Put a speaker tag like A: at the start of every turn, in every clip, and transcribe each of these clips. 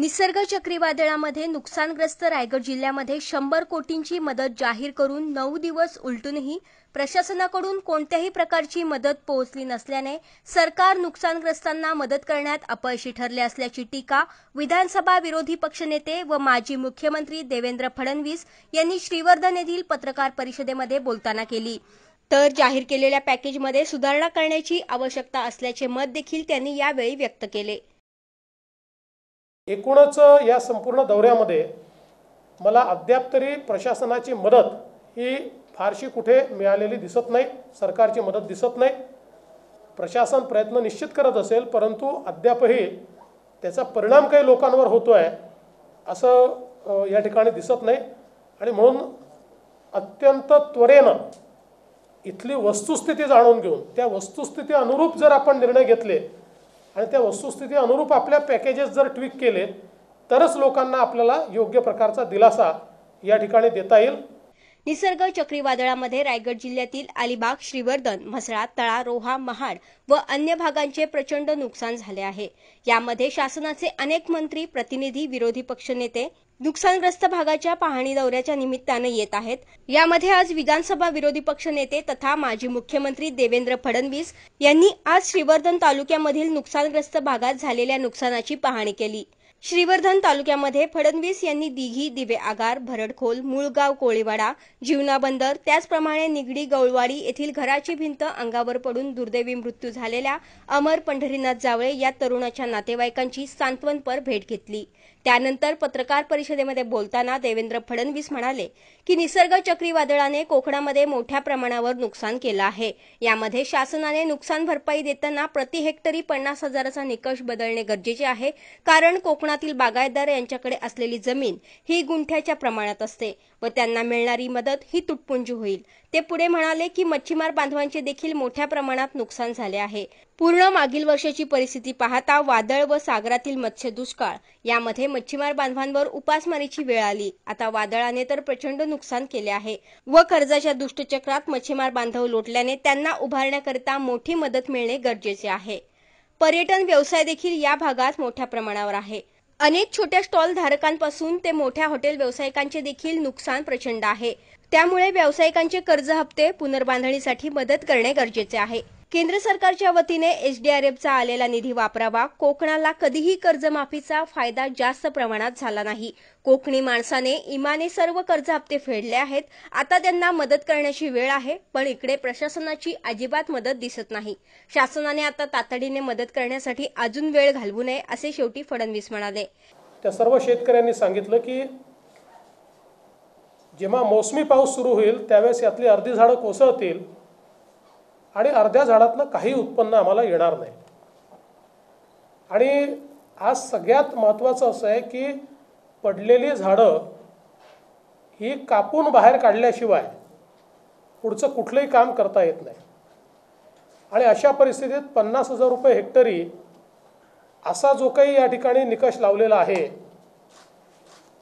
A: निसर्ग चक्रीवादळामध्ये नुकसानग्रस्त रायगड जिल्ह्यामध्ये शंभर कोटींची मदत जाहीर करून नऊ दिवस उलटूनही प्रशासनाकडून कोणत्याही प्रकारची मदत पोहोचली नसल्याने सरकार नुकसानग्रस्तांना मदत करण्यात अपयशी ठरले असल्याची टीका विधानसभा विरोधी पक्षनेते व माजी मुख्यमंत्री देवेंद्र फडणवीस यांनी श्रीवर्धन येथील पत्रकार परिषदेमध्ये बोलताना केली तर जाहीर केलेल्या पॅकेजमध्ये सुधारणा करण्याची आवश्यकता असल्याचे मत देखील त्यांनी यावेळी व्यक्त केले
B: एकूणच या संपूर्ण दौऱ्यामध्ये मला अद्याप तरी प्रशासनाची मदत ही फारशी कुठे मिळालेली दिसत नाही सरकारची मदत दिसत नाही प्रशासन प्रयत्न निश्चित करत असेल परंतु अद्यापही त्याचा परिणाम काही लोकांवर होतो आहे असं या ठिकाणी दिसत नाही आणि म्हणून अत्यंत त्वरेनं इथली वस्तुस्थिती जाणून घेऊन त्या वस्तुस्थिती अनुरूप जर आपण निर्णय घेतले आणि त्या वस्तुस्थिती अनुरूप आपल्या पॅकेजेस जर ट्विक केले तरच लोकांना आपल्याला योग्य प्रकारचा दिलासा या ठिकाणी देता येईल
A: निसर्ग चक्रीवादळामध्ये रायगड जिल्ह्यातील अलिबाग श्रीवर्धन म्हसळा तळा रोहा महाड व अन्य भागांचे प्रचंड नुकसान झाले आहे यामध्ये शासनाचे अनेक मंत्री प्रतिनिधी विरोधी पक्षनेते नुकसानग्रस्त भागाच्या पाहणी दौऱ्याच्या निमित्तानं येत आहेत यामध्ये आज विधानसभा विरोधी पक्ष नेते तथा माजी मुख्यमंत्री देवेंद्र फडणवीस यांनी आज श्रीवर्धन तालुक्यामधील नुकसानग्रस्त भागात झालेल्या नुकसानाची पाहणी केली श्रीवर्धन तालुक्यामध्ये फडणवीस यांनी दिघी दिवे आगार भरडखोल मूळगाव कोळीवाडा जीवना बंदर त्याचप्रमाणे निगडी गौळवाडी येथील घराची भिंत अंगावर पडून दुर्दैवी मृत्यू झालेल्या अमर पंढरीनाथ जावळे या तरुणाच्या नातेवाईकांची सांत्वनपर भेट घेतली त्यानंतर पत्रकार परिषदेमध्ये बोलताना देवेंद्र फडणवीस म्हणाले की निसर्ग चक्रीवादळाने कोकणामध्ये मोठ्या प्रमाणावर नुकसान केलं आहे यामध्ये शासनाने नुकसान भरपाई देताना प्रति हेक्टरी पन्नास हजाराचा निकष बदलणे गरजेचे आहे कारण कोकणातील बागायतदार यांच्याकडे असलेली जमीन ही गुंठ्याच्या प्रमाणात असते व त्यांना मिळणारी मदत ही तुटपुंजी होईल ते पुढे म्हणाले की मच्छीमार बांधवांचे देखील मोठ्या प्रमाणात नुकसान झाले आहे पूर्ण मागील वर्षाची परिस्थिती पाहता वादळ व सागरातील मत्स्य दुष्काळ यामध्ये मच्छीमार बांधवांवर उपासमारीची वेळ आली आता वादळाने तर प्रचंड नुकसान केले आहे व कर्जाच्या दुष्टचक्रात मच्छीमार बांधव लोटल्याने त्यांना उभारण्याकरिता मोठी मदत मिळणे गरजेचे आहे पर्यटन व्यवसाय देखील या भागात मोठ्या प्रमाणावर आहे अनेक छोट्या स्टॉल धारकांपासून ते मोठ्या हॉटेल व्यावसायिकांचे देखील नुकसान प्रचंड आहे त्यामुळे व्यावसायिकांचे कर्ज हप्ते पुनर्बांधणीसाठी मदत करणे गरजेचे आहे केंद्र सरकारच्या वतीने एचडीआरएफचा आलेला निधी वापरावा कोकणाला कधीही कर्जमाफीचा फायदा जास्त प्रमाणात झाला नाही कोकणी माणसाने इमाने सर्व कर्ज हप्ते फेडले आहेत आता त्यांना मदत करण्याची वेळ आहे पण इकडे प्रशासनाची अजिबात मदत दिसत नाही शासनाने आता तातडीने मदत करण्यासाठी अजून वेळ घालवू नये असे शेवटी फडणवीस म्हणाले
B: त्या सर्व शेतकऱ्यांनी सांगितलं की जेव्हा मोसमी पाऊस सुरू होईल त्यावेळेस यातली अर्धी झाडं कोसळतील आणि अर्ध्या झाडातनं काही उत्पन्न आम्हाला येणार नाही आणि आज सगळ्यात महत्त्वाचं असं आहे की पडलेली झाडं ही कापून बाहेर काढल्याशिवाय पुढचं कुठलंही काम करता येत नाही आणि अशा परिस्थितीत पन्नास हजार रुपये हेक्टरी असा जो काही या ठिकाणी निकष लावलेला आहे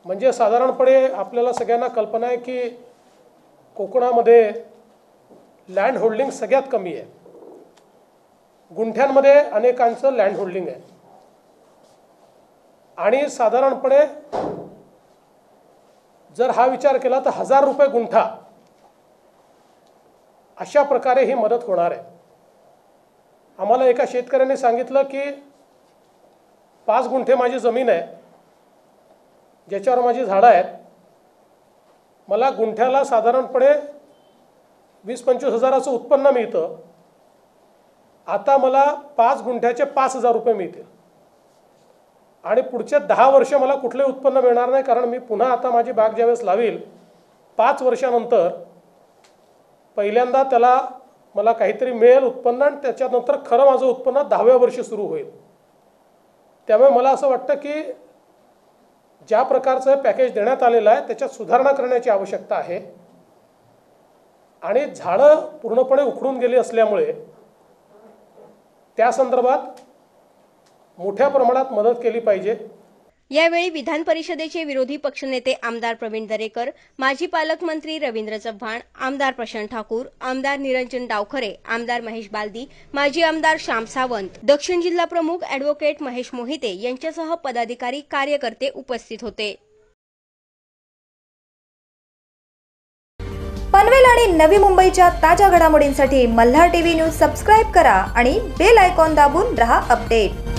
B: म्हणजे साधारणपणे आपल्याला सगळ्यांना कल्पना आहे की कोकणामध्ये लँड होल्डिंग सगळ्यात कमी आहे गुंठ्यांमध्ये अनेकांचं लँड होल्डिंग आहे आणि साधारणपणे जर हा विचार केला तर हजार रुपये गुंठा अशा प्रकारे ही मदत होणार आहे आम्हाला एका शेतकऱ्याने सांगितलं की पाच गुंठे माझी जमीन आहे ज्याच्यावर माझी झाडं आहेत मला गुंठ्याला साधारणपणे वीस पंचवीस हजाराचं उत्पन्न मिळतं आता मला पाच गुंठ्याचे पाच हजार रुपये मिळतील आणि पुढच्या दहा वर्ष मला कुठले उत्पन्न मिळणार नाही कारण मी पुन्हा आता माझी बाग ज्यावेळेस लावील पाच वर्षानंतर पहिल्यांदा त्याला मला काहीतरी मिळेल उत्पन्न आणि त्याच्यानंतर खरं माझं उत्पन्न दहाव्या वर्षी सुरू होईल त्यामुळे मला असं वाटतं की ज्या प्रकारचं पॅकेज देण्यात आलेलं आहे त्याच्यात सुधारणा करण्याची आवश्यकता आहे आणि झाडं पूर्णपणे उखडून गेली असल्यामुळे त्या संदर्भात मोठ्या प्रमाणात मदत केली पाहिजे
A: यावेळी विधान परिषदेचे विरोधी पक्षनेते आमदार प्रवीण दरेकर माजी पालकमंत्री रवींद्र चव्हाण आमदार प्रशांत ठाकूर आमदार निरंजन डावखरे आमदार महेश बालदी माजी आमदार श्याम सावंत दक्षिण जिल्हा प्रमुख अॅडव्होकेट महेश मोहिते यांच्यासह पदाधिकारी कार्यकर्ते उपस्थित होते पनवेल आणि नवी मुंबईच्या ताज्या घडामोडींसाठी मल्हार टीव्ही न्यूज सबस्क्राईब करा आणि बेल आयकॉन दाबून रहा अपडेट